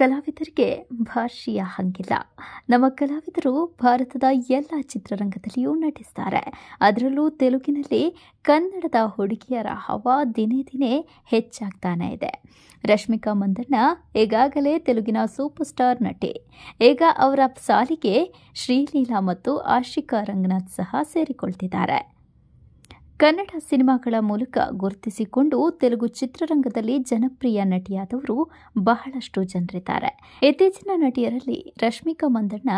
ಕಲಾವಿದರಿಗೆ ಭಾಷೆಯ ಹಂಗಿಲ್ಲ ನಮ್ಮ ಕಲಾವಿದರು ಭಾರತದ ಎಲ್ಲ ಚಿತ್ರರಂಗದಲ್ಲಿಯೂ ನಟಿಸ್ತಾರೆ ಅದರಲ್ಲೂ ತೆಲುಗಿನಲ್ಲಿ ಕನ್ನಡದ ಹುಡುಗಿಯರ ಹವಾ ದಿನೇ ದಿನೇ ಹೆಚ್ಚಾಗ್ತಾನೆ ಇದೆ ರಶ್ಮಿಕಾ ಮಂದಣ್ಣ ಈಗಾಗಲೇ ತೆಲುಗಿನ ಸೂಪರ್ ಸ್ಟಾರ್ ನಟಿ ಈಗ ಅವರ ಸಾಲಿಗೆ ಶ್ರೀಲೀಲಾ ಮತ್ತು ಆಶಿಕಾ ರಂಗನಾಥ್ ಸಹ ಸೇರಿಕೊಳ್ತಿದ್ದಾರೆ ಕನ್ನಡ ಸಿನಿಮಾಗಳ ಮೂಲಕ ಗುರುತಿಸಿಕೊಂಡು ತೆಲುಗು ಚಿತ್ರರಂಗದಲ್ಲಿ ಜನಪ್ರಿಯ ನಟಿಯಾದವರು ಬಹಳಷ್ಟು ಜನರಿದ್ದಾರೆ ಇತ್ತೀಚಿನ ನಟಿಯರಲ್ಲಿ ರಶ್ಮಿಕಾ ಮಂದಣ್ಣ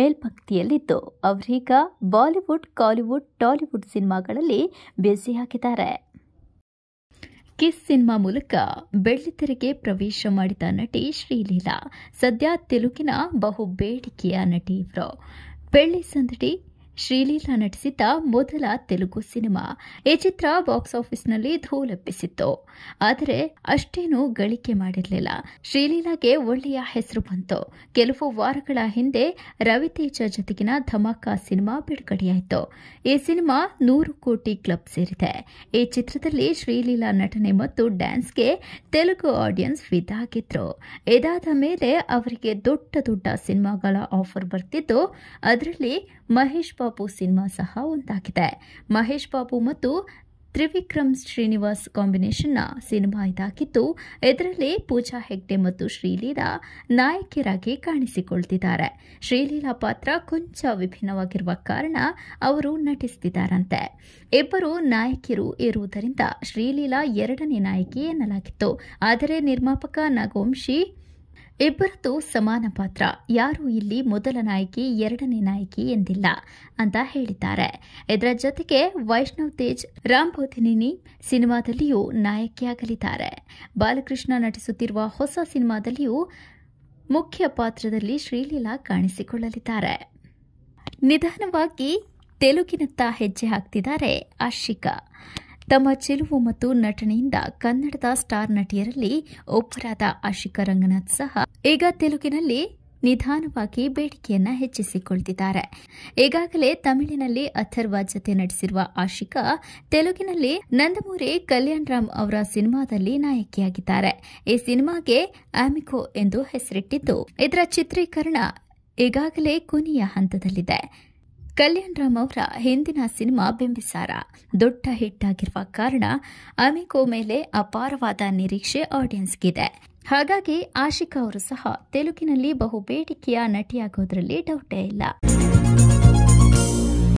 ಮೇಲ್ಪಂಕ್ತಿಯಲ್ಲಿದ್ದು ಅವರೀಗ ಬಾಲಿವುಡ್ ಕಾಲಿವುಡ್ ಟಾಲಿವುಡ್ ಸಿನಿಮಾಗಳಲ್ಲಿ ಹಾಕಿದ್ದಾರೆ ಕಿಸ್ ಸಿನಿಮಾ ಮೂಲಕ ಬೆಳ್ಳಿತೆರೆಗೆ ಪ್ರವೇಶ ಮಾಡಿದ ನಟಿ ಶ್ರೀಲೀಲಾ ಸದ್ಯ ತೆಲುಗಿನ ಬಹುಬೇಡಿಕೆಯ ನಟಿ ಇವರು ಬೆಳ್ಳಿ ಸಂದಡಿ ಶ್ರೀಲೀಲಾ ನಟಿಸಿದ್ದ ಮೊದಲ ತೆಲುಗು ಸಿನಿಮಾ ಈ ಚಿತ್ರ ಬಾಕ್ಸ್ ಆಫೀಸ್ನಲ್ಲಿ ಧೂಲಪ್ಪಿಸಿತ್ತು ಆದರೆ ಅಷ್ಟೇನೂ ಗಳಿಕೆ ಮಾಡಿರಲಿಲ್ಲ ಶ್ರೀಲೀಲಾಗೆ ಒಳ್ಳೆಯ ಹೆಸರು ಬಂತು ಕೆಲವು ವಾರಗಳ ಹಿಂದೆ ರವಿತೇಜ ಜೊತೆಗಿನ ಧಮಾಕಾ ಸಿನಿಮಾ ಬಿಡುಗಡೆಯಾಯಿತು ಈ ಸಿನಿಮಾ ನೂರು ಕೋಟಿ ಕ್ಲಬ್ ಸೇರಿದೆ ಈ ಚಿತ್ರದಲ್ಲಿ ಶ್ರೀಲೀಲಾ ನಟನೆ ಮತ್ತು ಡ್ಯಾನ್ಸ್ಗೆ ತೆಲುಗು ಆಡಿಯನ್ಸ್ ಫಿದಾಗಿದ್ರು ಇದಾದ ಮೇಲೆ ಅವರಿಗೆ ದೊಡ್ಡ ದೊಡ್ಡ ಸಿನಿಮಾಗಳ ಆಫರ್ ಬರ್ತಿದ್ದು ಅದರಲ್ಲಿ ಮಹೇಶ್ ಬಾಬು ಸಿನಿಮಾ ಸಹ ಒಂದಾಗಿದೆ ಮಹೇಶ್ ಬಾಬು ಮತ್ತು ತ್ರಿವಿಕ್ರಮ್ ಶ್ರೀನಿವಾಸ್ ಕಾಂಬಿನೇಷನ್ನ ಸಿನಿಮಾ ಇದಾಗಿದ್ದು ಇದರಲ್ಲಿ ಪೂಜಾ ಹೆಗ್ಡೆ ಮತ್ತು ಶ್ರೀಲೀಲಾ ನಾಯಕಿಯರಾಗಿ ಕಾಣಿಸಿಕೊಳ್ತಿದ್ದಾರೆ ಶ್ರೀಲೀಲಾ ಪಾತ್ರ ಕೊಂಚ ವಿಭಿನ್ನವಾಗಿರುವ ಕಾರಣ ಅವರು ನಟಿಸುತ್ತಿದ್ದಾರಂತೆ ಇಬ್ಬರು ನಾಯಕಿಯರು ಇರುವುದರಿಂದ ಶ್ರೀಲೀಲಾ ಎರಡನೇ ನಾಯಕಿ ಎನ್ನಲಾಗಿತ್ತು ಆದರೆ ನಿರ್ಮಾಪಕ ನಗೋಂಶಿ ಇಬ್ಬರದ್ದು ಸಮಾನ ಪಾತ್ರ ಯಾರು ಇಲ್ಲಿ ಮೊದಲ ನಾಯಕಿ ಎರಡನೇ ನಾಯಕಿ ಎಂದಿಲ್ಲ ಅಂತ ಹೇಳಿದ್ದಾರೆ ಇದರ ಜೊತೆಗೆ ವೈಷ್ಣವ್ ತೇಜ್ ರಾಮ್ ಸಿನಿಮಾದಲ್ಲಿಯೂ ನಾಯಕಿಯಾಗಲಿದ್ದಾರೆ ಬಾಲಕೃಷ್ಣ ನಟಿಸುತ್ತಿರುವ ಹೊಸ ಸಿನಿಮಾದಲ್ಲಿಯೂ ಮುಖ್ಯ ಪಾತ್ರದಲ್ಲಿ ಶ್ರೀಲೀಲಾ ಕಾಣಿಸಿಕೊಳ್ಳಲಿದ್ದಾರೆ ನಿಧಾನವಾಗಿ ತೆಲುಗಿನತ್ತ ಹೆಜ್ಜೆ ಹಾಕ್ತಿದ್ದಾರೆ ಆಶಿಕಾ ತಮ್ಮ ಚೆಲುವು ಮತ್ತು ನಟನೆಯಿಂದ ಕನ್ನಡದ ಸ್ಟಾರ್ ನಟಿಯರಲ್ಲಿ ಒಬ್ಬರಾದ ಆಶಿಕಾ ರಂಗನಾಥ್ ಸಹ ಈಗ ತೆಲುಗಿನಲ್ಲಿ ನಿಧಾನವಾಗಿ ಬೇಡಿಕೆಯನ್ನ ಹೆಚ್ಚಿಸಿಕೊಳ್ತಿದ್ದಾರೆ ಈಗಾಗಲೇ ತಮಿಳಿನಲ್ಲಿ ಅಥರ್ವ ಜತೆ ನಡೆಸಿರುವ ಆಶಿಕಾ ತೆಲುಗಿನಲ್ಲಿ ನಂದಮೂರಿ ಕಲ್ಯಾಣ್ ರಾಮ್ ಅವರ ಸಿನಿಮಾದಲ್ಲಿ ನಾಯಕಿಯಾಗಿದ್ದಾರೆ ಈ ಸಿನಿಮಾಗೆ ಆಮಿಕೋ ಎಂದು ಹೆಸರಿಟ್ಟಿದ್ದು ಇದರ ಚಿತ್ರೀಕರಣ ಈಗಾಗಲೇ ಕೊನೆಯ ಹಂತದಲ್ಲಿದೆ ಕಲ್ಯಾಣ್ ರಾಮ್ ಅವರ ಹಿಂದಿನ ಸಿನಿಮಾ ಬಿಂಬಿಸಾರ ದೊಡ್ಡ ಹಿಟ್ ಆಗಿರುವ ಕಾರಣ ಅಮಿಕೋ ಮೇಲೆ ಅಪಾರವಾದ ನಿರೀಕ್ಷೆ ಆಡಿಯನ್ಸ್ಗಿದೆ ಹಾಗಾಗಿ ಆಶಿಕಾ ಅವರು ಸಹ ತೆಲುಗಿನಲ್ಲಿ ಬಹು ಬೇಡಿಕೆಯ ನಟಿಯಾಗೋದರಲ್ಲಿ ಡೌಟೇ ಇಲ್ಲ